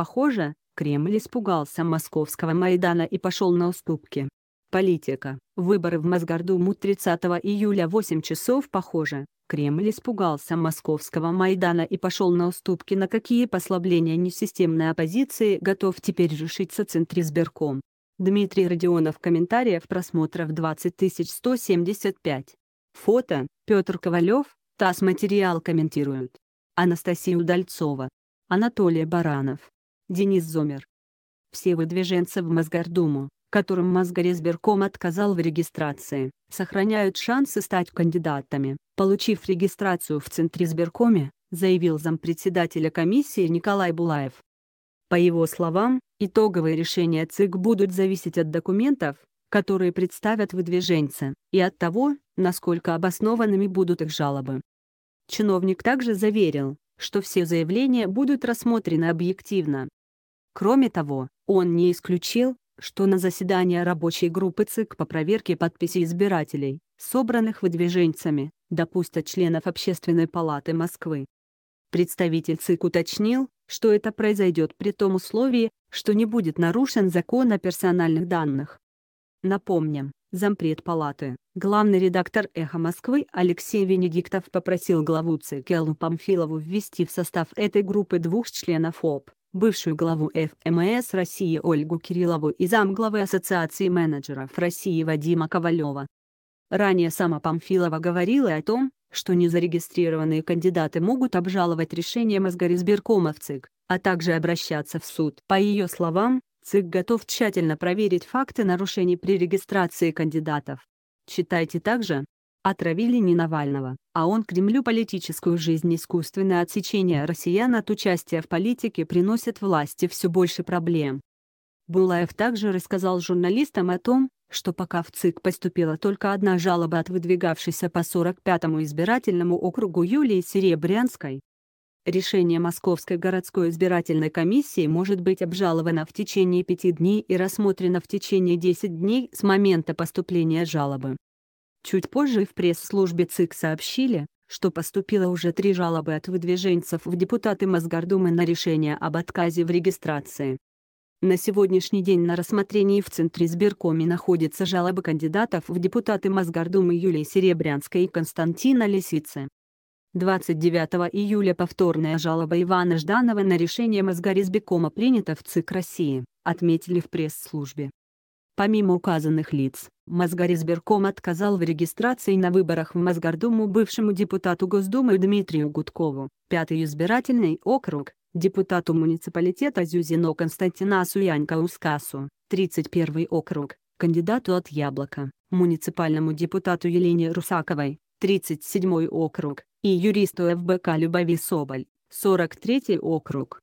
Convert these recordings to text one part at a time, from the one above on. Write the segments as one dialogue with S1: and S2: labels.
S1: Похоже, Кремль испугался московского Майдана и пошел на уступки. Политика. Выборы в Мосгордуму 30 июля 8 часов похоже. Кремль испугался московского Майдана и пошел на уступки на какие послабления несистемной оппозиции готов теперь решиться Центризбирком. Дмитрий Родионов комментариев просмотров 20175. Фото, Петр Ковалев, ТАСС материал комментируют. Анастасия Удальцова. Анатолий Баранов. Денис Зомер. Все выдвиженцы в Мосгордуму, которым Мосгоризбирком отказал в регистрации, сохраняют шансы стать кандидатами. Получив регистрацию в Центре Сберкоме, заявил зампредседателя комиссии Николай Булаев. По его словам, итоговые решения ЦИК будут зависеть от документов, которые представят выдвиженцы, и от того, насколько обоснованными будут их жалобы. Чиновник также заверил, что все заявления будут рассмотрены объективно, Кроме того, он не исключил, что на заседание рабочей группы ЦИК по проверке подписей избирателей, собранных выдвиженцами, допустят членов Общественной палаты Москвы. Представитель ЦИК уточнил, что это произойдет при том условии, что не будет нарушен закон о персональных данных. Напомним, зампред палаты, главный редактор «Эхо Москвы» Алексей Венедиктов попросил главу ЦИК Эллу Памфилову ввести в состав этой группы двух членов ОП бывшую главу ФМС России Ольгу Кириллову и замглавы Ассоциации менеджеров России Вадима Ковалева. Ранее сама Памфилова говорила о том, что незарегистрированные кандидаты могут обжаловать решение Мосгоризбиркома в ЦИК, а также обращаться в суд. По ее словам, ЦИК готов тщательно проверить факты нарушений при регистрации кандидатов. Читайте также Отравили не Навального, а он Кремлю политическую жизнь искусственное отсечение россиян от участия в политике приносит власти все больше проблем. Булаев также рассказал журналистам о том, что пока в ЦИК поступила только одна жалоба от выдвигавшейся по 45-му избирательному округу Юлии Серебрянской. Решение Московской городской избирательной комиссии может быть обжаловано в течение пяти дней и рассмотрено в течение 10 дней с момента поступления жалобы. Чуть позже в пресс-службе ЦИК сообщили, что поступило уже три жалобы от выдвиженцев в депутаты Мосгордумы на решение об отказе в регистрации. На сегодняшний день на рассмотрении в Центре сберкоми находятся жалобы кандидатов в депутаты Мосгордумы Юлии Серебрянской и Константина Лисицы. 29 июля повторная жалоба Ивана Жданова на решение Мосгоризбекома принята в ЦИК России, отметили в пресс-службе. Помимо указанных лиц, Мосгоризбирком отказал в регистрации на выборах в Мосгордуму бывшему депутату Госдумы Дмитрию Гудкову, пятый избирательный округ, депутату муниципалитета Зюзино Константинасу Янька-Ускасу, 31 округ, кандидату от «Яблока», муниципальному депутату Елене Русаковой, 37 округ, и юристу ФБК Любови Соболь, 43 округ.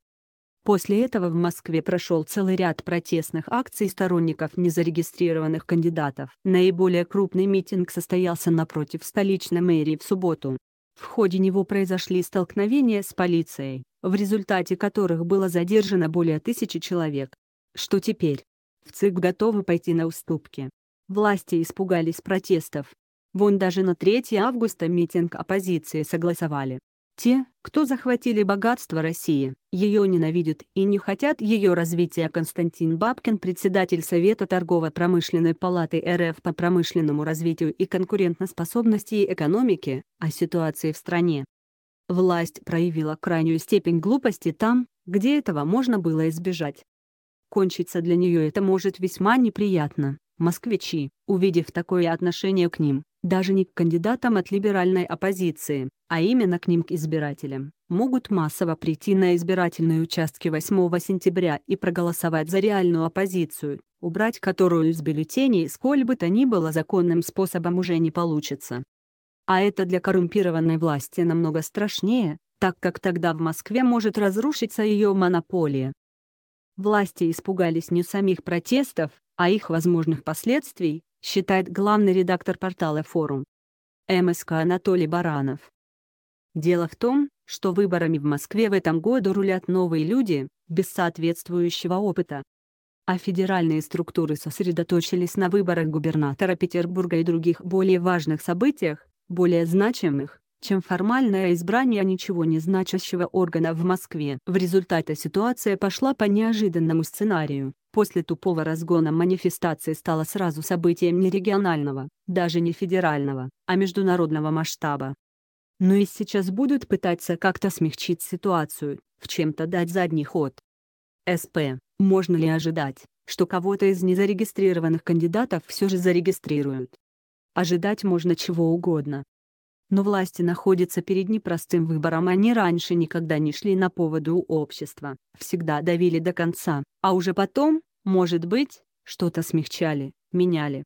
S1: После этого в Москве прошел целый ряд протестных акций сторонников незарегистрированных кандидатов. Наиболее крупный митинг состоялся напротив столичной мэрии в субботу. В ходе него произошли столкновения с полицией, в результате которых было задержано более тысячи человек. Что теперь? В ЦИК готовы пойти на уступки. Власти испугались протестов. Вон даже на 3 августа митинг оппозиции согласовали. Те, кто захватили богатство России, ее ненавидят и не хотят ее развития. Константин Бабкин, председатель Совета торгово-промышленной палаты РФ по промышленному развитию и конкурентоспособности и экономике, о ситуации в стране. Власть проявила крайнюю степень глупости там, где этого можно было избежать. Кончиться для нее это может весьма неприятно. Москвичи, увидев такое отношение к ним, даже не к кандидатам от либеральной оппозиции, а именно к ним к избирателям, могут массово прийти на избирательные участки 8 сентября и проголосовать за реальную оппозицию, убрать которую из бюллетеней сколь бы то ни было законным способом уже не получится. А это для коррумпированной власти намного страшнее, так как тогда в Москве может разрушиться ее монополия. Власти испугались не самих протестов, а их возможных последствий, считает главный редактор портала «Форум». МСК Анатолий Баранов. Дело в том, что выборами в Москве в этом году рулят новые люди, без соответствующего опыта. А федеральные структуры сосредоточились на выборах губернатора Петербурга и других более важных событиях, более значимых, чем формальное избрание ничего не значащего органа в Москве. В результате ситуация пошла по неожиданному сценарию. После тупого разгона манифестации стало сразу событием не регионального, даже не федерального, а международного масштаба но и сейчас будут пытаться как-то смягчить ситуацию, в чем-то дать задний ход. СП. Можно ли ожидать, что кого-то из незарегистрированных кандидатов все же зарегистрируют? Ожидать можно чего угодно. Но власти находятся перед непростым выбором, они раньше никогда не шли на поводу общества, всегда давили до конца, а уже потом, может быть, что-то смягчали, меняли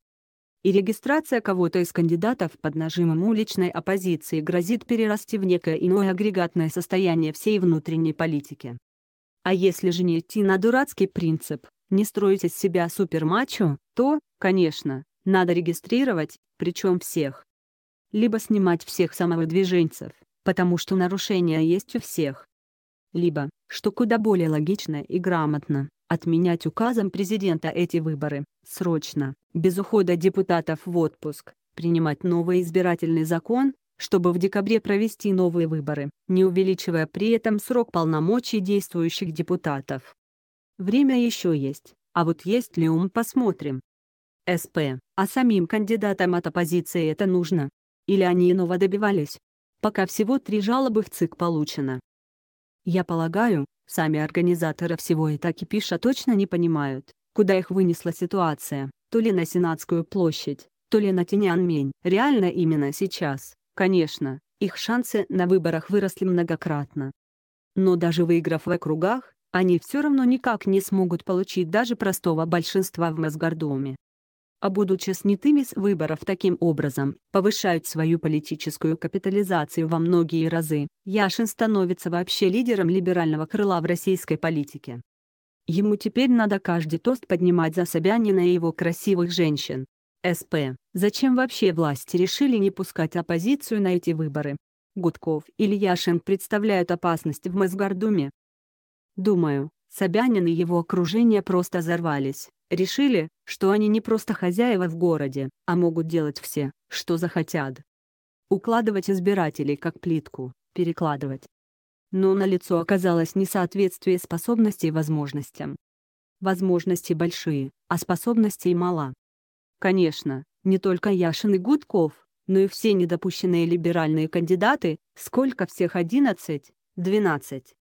S1: и регистрация кого-то из кандидатов под нажимом уличной оппозиции грозит перерасти в некое иное агрегатное состояние всей внутренней политики. А если же не идти на дурацкий принцип, не строить из себя супермачо, то, конечно, надо регистрировать, причем всех. Либо снимать всех самовыдвиженцев, потому что нарушения есть у всех. Либо, что куда более логично и грамотно, Отменять указом президента эти выборы, срочно, без ухода депутатов в отпуск, принимать новый избирательный закон, чтобы в декабре провести новые выборы, не увеличивая при этом срок полномочий действующих депутатов. Время еще есть, а вот есть ли ум, посмотрим. СП, а самим кандидатам от оппозиции это нужно? Или они иного добивались? Пока всего три жалобы в ЦИК получено. Я полагаю, сами организаторы всего и так и пиша точно не понимают, куда их вынесла ситуация, то ли на Сенатскую площадь, то ли на Тиньанмень. Реально именно сейчас, конечно, их шансы на выборах выросли многократно. Но даже выиграв в округах, они все равно никак не смогут получить даже простого большинства в Мосгордуме а будучи снятыми с выборов таким образом, повышают свою политическую капитализацию во многие разы. Яшин становится вообще лидером либерального крыла в российской политике. Ему теперь надо каждый тост поднимать за Собянина и его красивых женщин. СП. Зачем вообще власти решили не пускать оппозицию на эти выборы? Гудков или Яшин представляют опасность в Мосгордуме? Думаю, Собянин и его окружение просто взорвались решили, что они не просто хозяева в городе, а могут делать все, что захотят. Укладывать избирателей как плитку, перекладывать. Но на лицо оказалось несоответствие способностей возможностям. Возможности большие, а способностей мало. Конечно, не только Яшин и Гудков, но и все недопущенные либеральные кандидаты, сколько всех 11, 12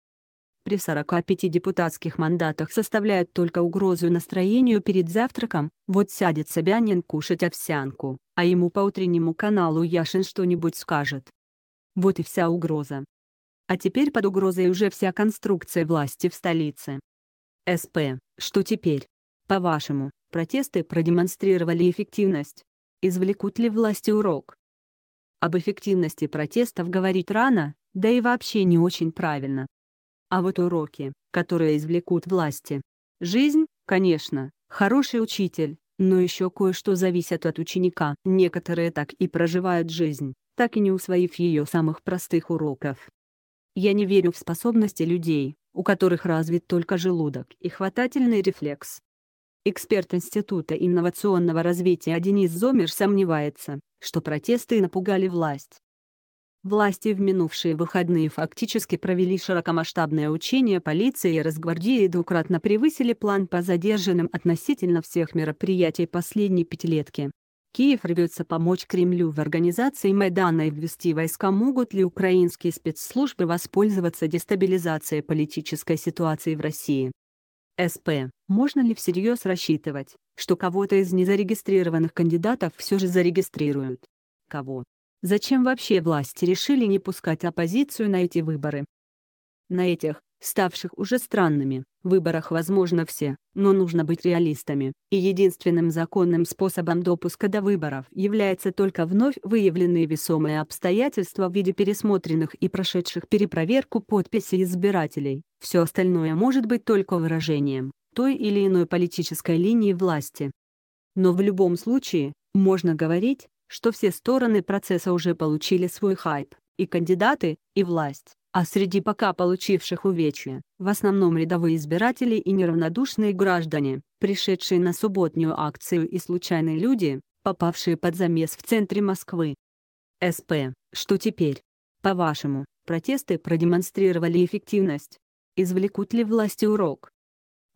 S1: при 45 депутатских мандатах составляют только угрозу настроению перед завтраком, вот сядет Собянин кушать овсянку, а ему по утреннему каналу Яшин что-нибудь скажет. Вот и вся угроза. А теперь под угрозой уже вся конструкция власти в столице. СП, что теперь? По-вашему, протесты продемонстрировали эффективность? Извлекут ли власти урок? Об эффективности протестов говорить рано, да и вообще не очень правильно а вот уроки, которые извлекут власти. Жизнь, конечно, хороший учитель, но еще кое-что зависит от ученика. Некоторые так и проживают жизнь, так и не усвоив ее самых простых уроков. Я не верю в способности людей, у которых развит только желудок и хватательный рефлекс. Эксперт Института инновационного развития Денис Зомер сомневается, что протесты напугали власть, Власти в минувшие выходные фактически провели широкомасштабное учение полиции и Росгвардии и двукратно превысили план по задержанным относительно всех мероприятий последней пятилетки. Киев рвется помочь Кремлю в организации Майдана и ввести войска. Могут ли украинские спецслужбы воспользоваться дестабилизацией политической ситуации в России? СП. Можно ли всерьез рассчитывать, что кого-то из незарегистрированных кандидатов все же зарегистрируют? Кого? Зачем вообще власти решили не пускать оппозицию на эти выборы? На этих, ставших уже странными, выборах возможно все, но нужно быть реалистами, и единственным законным способом допуска до выборов является только вновь выявленные весомые обстоятельства в виде пересмотренных и прошедших перепроверку подписей избирателей, все остальное может быть только выражением той или иной политической линии власти. Но в любом случае, можно говорить, что все стороны процесса уже получили свой хайп, и кандидаты, и власть, а среди пока получивших увечья, в основном рядовые избиратели и неравнодушные граждане, пришедшие на субботнюю акцию и случайные люди, попавшие под замес в центре Москвы. СП, что теперь? По-вашему, протесты продемонстрировали эффективность? Извлекут ли власти урок?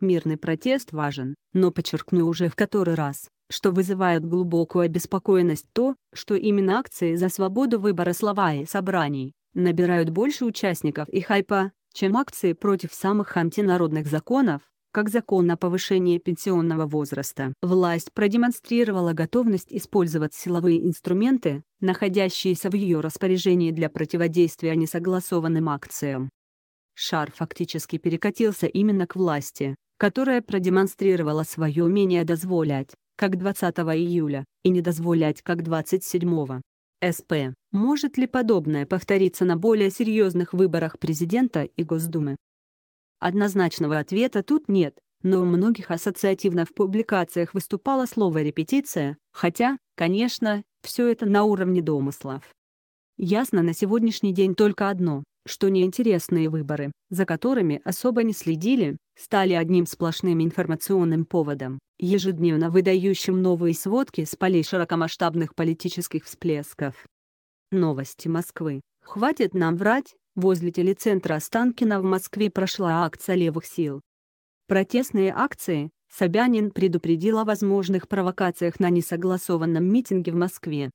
S1: Мирный протест важен, но подчеркну уже в который раз, что вызывает глубокую обеспокоенность то, что именно акции за свободу выбора слова и собраний набирают больше участников и хайпа, чем акции против самых антинародных законов, как закон о повышении пенсионного возраста. Власть продемонстрировала готовность использовать силовые инструменты, находящиеся в ее распоряжении для противодействия несогласованным акциям. Шар фактически перекатился именно к власти, которая продемонстрировала свое умение дозволять, как 20 июля, и не дозволять как 27. СП. Может ли подобное повториться на более серьезных выборах президента и Госдумы? Однозначного ответа тут нет, но у многих ассоциативно в публикациях выступало слово «репетиция», хотя, конечно, все это на уровне домыслов. Ясно на сегодняшний день только одно, что неинтересные выборы, за которыми особо не следили, стали одним сплошным информационным поводом, ежедневно выдающим новые сводки с полей широкомасштабных политических всплесков. Новости Москвы. Хватит нам врать, возле телецентра Останкина в Москве прошла акция левых сил. Протестные акции, Собянин предупредил о возможных провокациях на несогласованном митинге в Москве.